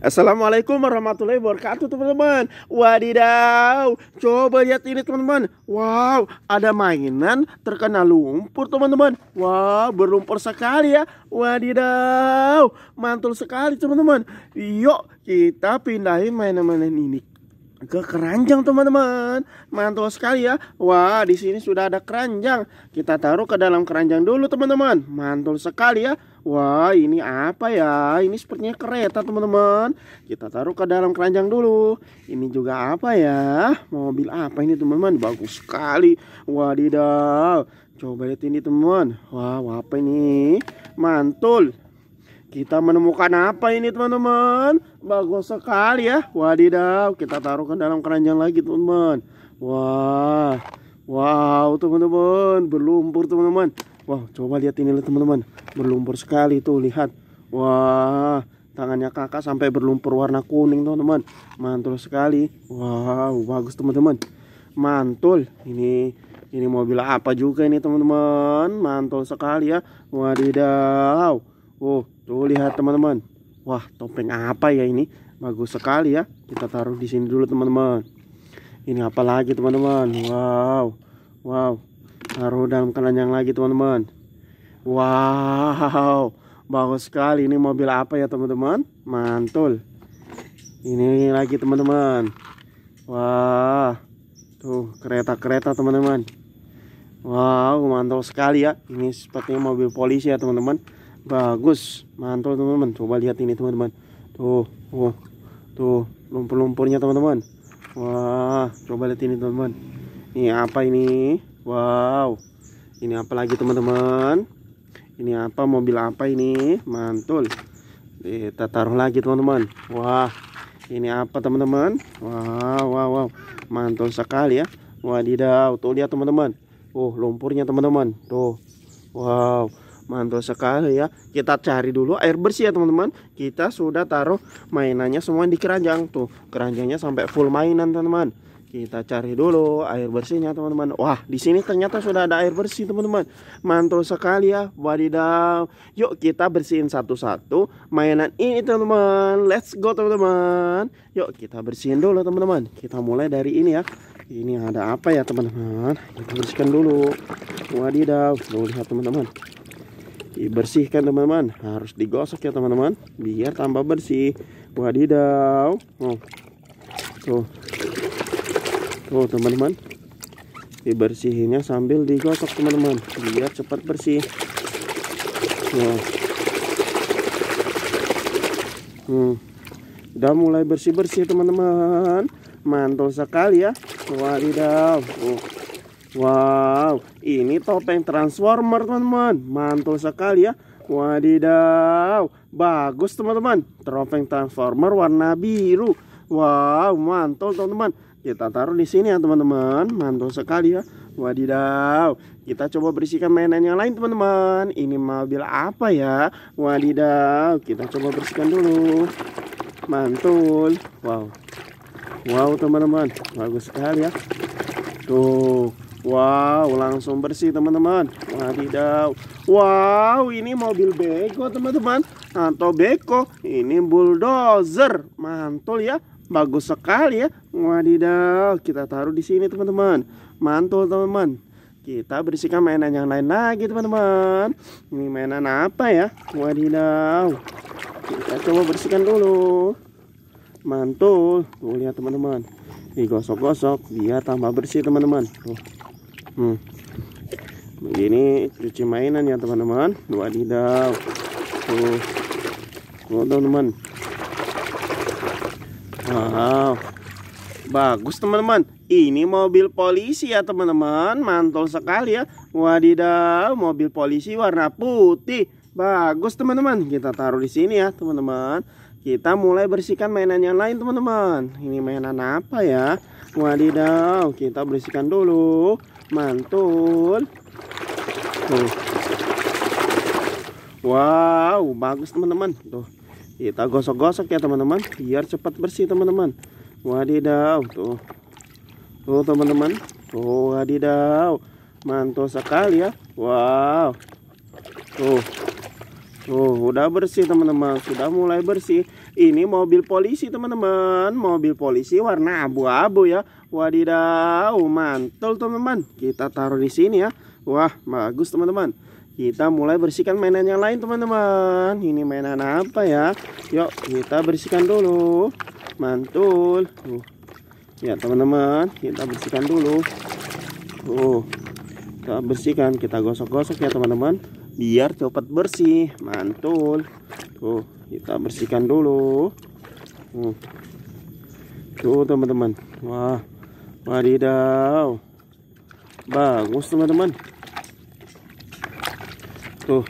Assalamualaikum warahmatullahi wabarakatuh teman-teman Wadidaw Coba lihat ini teman-teman Wow ada mainan terkena lumpur teman-teman Wow berlumpur sekali ya Wadidaw Mantul sekali teman-teman Yuk kita pindahin mainan-mainan ini ke keranjang teman-teman mantul sekali ya wah di sini sudah ada keranjang kita taruh ke dalam keranjang dulu teman-teman mantul sekali ya Wah ini apa ya Ini sepertinya kereta teman-teman Kita taruh ke dalam keranjang dulu Ini juga apa ya Mobil apa ini teman-teman Bagus sekali Wadidaw Coba lihat ini teman teman Wah apa ini Mantul kita menemukan apa ini teman-teman Bagus sekali ya Wadidaw Kita taruh ke dalam keranjang lagi teman-teman Wah Wow teman-teman Berlumpur teman-teman Wow, coba lihat ini teman-teman. Berlumpur sekali tuh, lihat. Wah, tangannya kakak sampai berlumpur warna kuning teman-teman. Mantul sekali. Wow, bagus teman-teman. Mantul. Ini ini mobil apa juga ini teman-teman. Mantul sekali ya. Wadidaw. Oh, tuh lihat teman-teman. Wah, topeng apa ya ini? Bagus sekali ya. Kita taruh di sini dulu teman-teman. Ini apa lagi teman-teman? Wow. Wow taruh dalam keranjang lagi teman-teman wow bagus sekali ini mobil apa ya teman-teman mantul ini lagi teman-teman wah tuh kereta-kereta teman-teman wow mantul sekali ya ini sepertinya mobil polisi ya teman-teman bagus mantul teman-teman coba lihat ini teman-teman tuh wow tuh lumpur-lumpurnya teman-teman wah coba lihat ini teman-teman ini apa ini Wow Ini apa lagi teman-teman Ini apa mobil apa ini Mantul Kita taruh lagi teman-teman Wah ini apa teman-teman Wow wow wow Mantul sekali ya Wadidaw tuh lihat teman-teman Oh lumpurnya teman-teman Tuh Wow Mantul sekali ya Kita cari dulu air bersih ya teman-teman Kita sudah taruh mainannya semua di keranjang Tuh keranjangnya sampai full mainan teman-teman kita cari dulu air bersihnya teman-teman. Wah, di sini ternyata sudah ada air bersih teman-teman. Mantul sekali ya. Wadidaw. Yuk kita bersihin satu-satu mainan ini teman-teman. Let's go teman-teman. Yuk kita bersihin dulu teman-teman. Kita mulai dari ini ya. Ini ada apa ya teman-teman? Kita bersihkan dulu. Wadidaw. Loh, lihat teman-teman. Dibersihkan teman-teman. Harus digosok ya teman-teman. Biar tambah bersih. Wadidaw. Oh. Tuh tuh oh, teman-teman dibersihinnya sambil digosok teman-teman biar cepat bersih Tuh. Nah. hmm. udah mulai bersih-bersih teman-teman mantul sekali ya wadidaw Tuh. Oh. wow ini topeng transformer teman-teman mantul sekali ya wadidaw bagus teman-teman topeng transformer warna biru wow mantul teman-teman kita taruh di sini ya teman-teman mantul sekali ya wadidaw kita coba bersihkan mainan yang lain teman-teman ini mobil apa ya wadidaw kita coba bersihkan dulu mantul wow wow teman-teman bagus sekali ya tuh wow langsung bersih teman-teman wadidaw wow ini mobil beko teman-teman atau beko ini bulldozer mantul ya Bagus sekali ya. Wadidaw, kita taruh di sini teman-teman. Mantul teman-teman. Kita bersihkan mainan yang lain lagi teman-teman. Ini mainan apa ya? Wadidaw. Kita coba bersihkan dulu. Mantul. Tuh lihat teman-teman. Digosok-gosok Dia tambah bersih teman-teman. Hmm. Begini cuci mainan ya teman-teman. Wadidaw. Tuh. Tuh teman-teman. Wow. Bagus teman-teman. Ini mobil polisi ya teman-teman. Mantul sekali ya. Wadidaw, mobil polisi warna putih. Bagus teman-teman. Kita taruh di sini ya teman-teman. Kita mulai bersihkan mainan yang lain teman-teman. Ini mainan apa ya? Wadidaw, kita bersihkan dulu. Mantul. Tuh. Wow, bagus teman-teman. Tuh kita gosok-gosok ya teman-teman biar cepat bersih teman-teman wadidaw tuh tuh teman-teman tuh wadidaw mantul sekali ya wow tuh tuh udah bersih teman-teman sudah mulai bersih ini mobil polisi teman-teman mobil polisi warna abu-abu ya wadidaw mantul teman-teman kita taruh di sini ya wah bagus teman-teman kita mulai bersihkan mainan yang lain teman-teman ini mainan apa ya yuk kita bersihkan dulu mantul uh. ya teman-teman kita bersihkan dulu uh. kita bersihkan kita gosok-gosok ya teman-teman biar cepat bersih mantul tuh kita bersihkan dulu uh. tuh teman-teman wah wadidaw bagus teman-teman Tuh.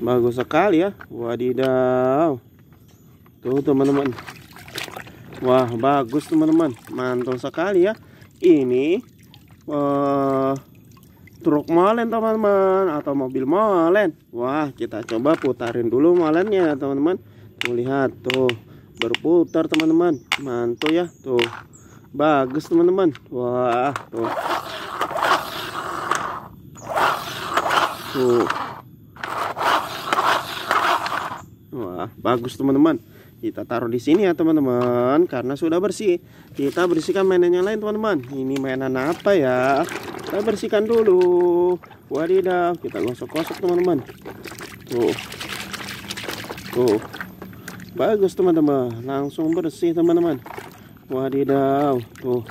Bagus sekali ya. Wadidaw. Tuh teman-teman. Wah, bagus teman-teman. Mantul sekali ya. Ini uh, truk molen teman-teman atau mobil molen. Wah, kita coba putarin dulu molennya teman-teman. Tuh lihat tuh berputar teman-teman. Mantul ya. Tuh. Bagus teman-teman. Wah, tuh. tuh wah bagus teman-teman kita taruh di sini ya teman-teman karena sudah bersih kita bersihkan mainan yang lain teman-teman ini mainan apa ya kita bersihkan dulu wadidaw kita gosok-gosok teman-teman tuh tuh bagus teman-teman langsung bersih teman-teman wadidaw tuh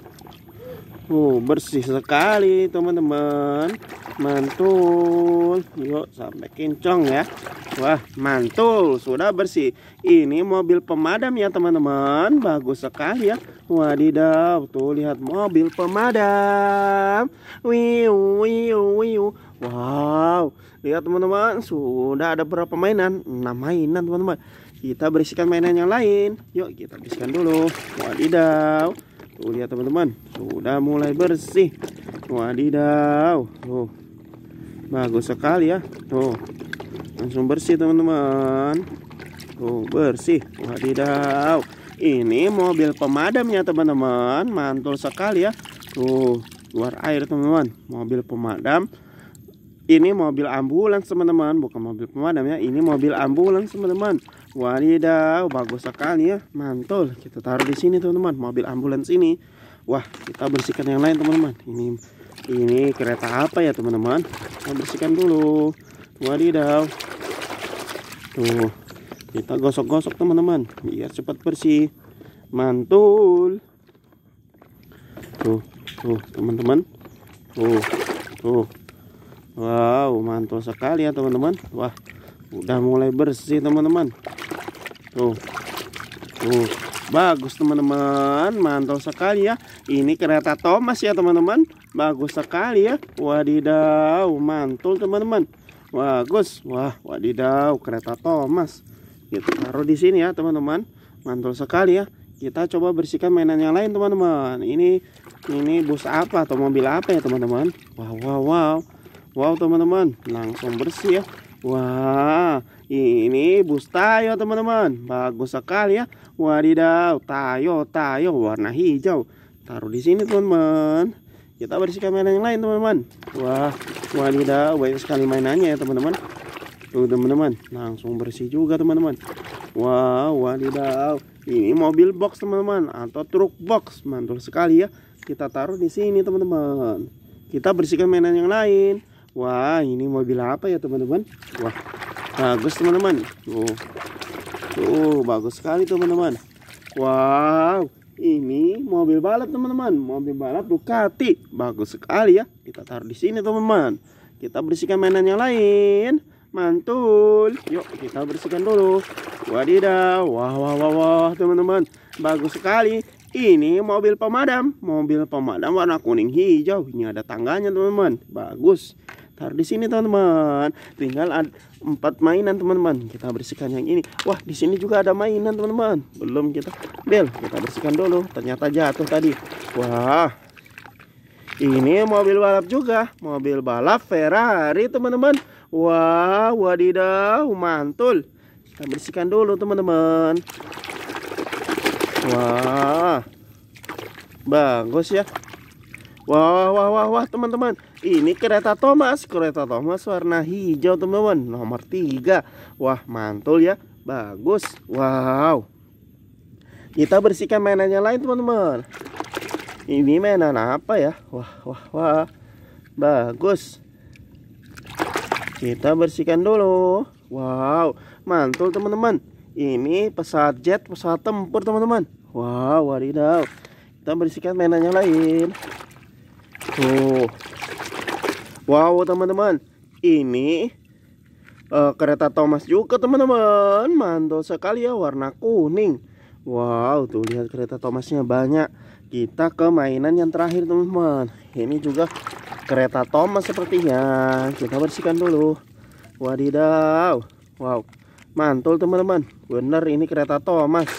tuh bersih sekali teman-teman mantul yuk sampai kincong ya wah mantul sudah bersih ini mobil pemadam ya teman-teman bagus sekali ya wadidaw tuh lihat mobil pemadam wiu wiu wiu wow lihat teman-teman sudah ada berapa mainan 6 mainan teman-teman kita berisikan mainan yang lain yuk kita bersihkan dulu wadidaw tuh lihat teman-teman sudah mulai bersih wadidaw tuh bagus sekali ya tuh langsung bersih teman-teman tuh bersih wadidaw ini mobil pemadamnya teman-teman mantul sekali ya tuh luar air teman-teman mobil pemadam ini mobil ambulans teman-teman bukan mobil pemadam ya ini mobil ambulans teman-teman wadidaw bagus sekali ya mantul kita taruh di sini teman-teman mobil ambulans ini wah kita bersihkan yang lain teman-teman ini ini kereta apa ya teman-teman kita bersihkan dulu wadidaw tuh kita gosok-gosok teman-teman biar cepat bersih mantul tuh tuh teman-teman tuh tuh wow mantul sekali ya teman-teman wah udah mulai bersih teman-teman tuh tuh bagus teman-teman mantul sekali ya ini kereta Thomas ya teman-teman Bagus sekali ya. Wadidaw, mantul teman-teman. Bagus. Wah, wadidaw, kereta Thomas. Kita taruh di sini ya, teman-teman. Mantul sekali ya. Kita coba bersihkan mainan yang lain, teman-teman. Ini ini bus apa atau mobil apa ya, teman-teman? Wow, wow, wow. Wow, teman-teman. Langsung bersih ya. Wah, ini bus Tayo teman-teman. Bagus sekali ya. Wadidaw, Tayo, Tayo warna hijau. Taruh di sini teman-teman kita ya, bersihkan mainan yang lain teman-teman wah wadidaw banyak sekali mainannya ya teman-teman tuh teman-teman langsung bersih juga teman-teman wow wadidaw ini mobil box teman-teman atau truk box mantul sekali ya kita taruh di sini teman-teman kita bersihkan mainan yang lain wah ini mobil apa ya teman-teman wah bagus teman-teman tuh tuh bagus sekali teman-teman wow ini mobil balap teman-teman mobil balap Ducati bagus sekali ya kita taruh di sini teman-teman kita bersihkan mainan yang lain mantul yuk kita bersihkan dulu wadidaw wah wah wah wah teman-teman bagus sekali ini mobil pemadam mobil pemadam warna kuning hijau ini ada tangganya teman-teman bagus bakar di sini teman-teman tinggal ada empat mainan teman-teman kita bersihkan yang ini wah di sini juga ada mainan teman-teman belum kita bel kita bersihkan dulu ternyata jatuh tadi wah ini mobil balap juga mobil balap Ferrari teman-teman wah wadidaw mantul kita bersihkan dulu teman-teman wah bagus ya Wah, wah, wah, wah, teman-teman. Ini kereta Thomas, kereta Thomas warna hijau, teman-teman. Nomor 3. Wah, mantul ya. Bagus. Wow. Kita bersihkan mainannya lain, teman-teman. Ini mainan apa ya? Wah, wah, wah. Bagus. Kita bersihkan dulu. Wow, mantul, teman-teman. Ini pesawat jet, pesawat tempur, teman-teman. Wow, wadidaw. Kita bersihkan mainannya lain. Tuh. Wow, teman-teman. Ini uh, kereta Thomas juga, teman-teman. Mantul sekali ya warna kuning. Wow, tuh lihat kereta Thomasnya banyak. Kita ke mainan yang terakhir, teman-teman. Ini juga kereta Thomas sepertinya. Kita bersihkan dulu. Wadidaw. Wow. Mantul, teman-teman. Bener ini kereta Thomas.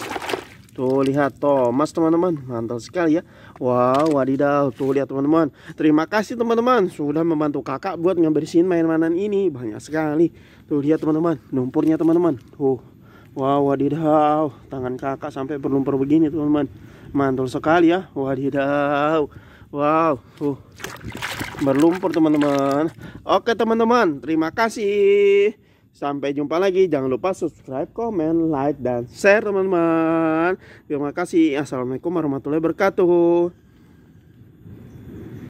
Tuh lihat Thomas, teman-teman. Mantul sekali ya. Wow, wadidaw. Tuh lihat teman-teman. Terima kasih teman-teman sudah membantu kakak buat ngebersihin main mainan ini. Banyak sekali. Tuh lihat teman-teman, lumpurnya teman-teman. Tuh. Wow, wadidaw. Tangan kakak sampai berlumpur begini teman-teman. Mantul sekali ya. Wadidaw. Wow. Tuh. Berlumpur teman-teman. Oke teman-teman, terima kasih. Sampai jumpa lagi. Jangan lupa subscribe, komen, like, dan share teman-teman. Terima kasih. Assalamualaikum warahmatullahi wabarakatuh.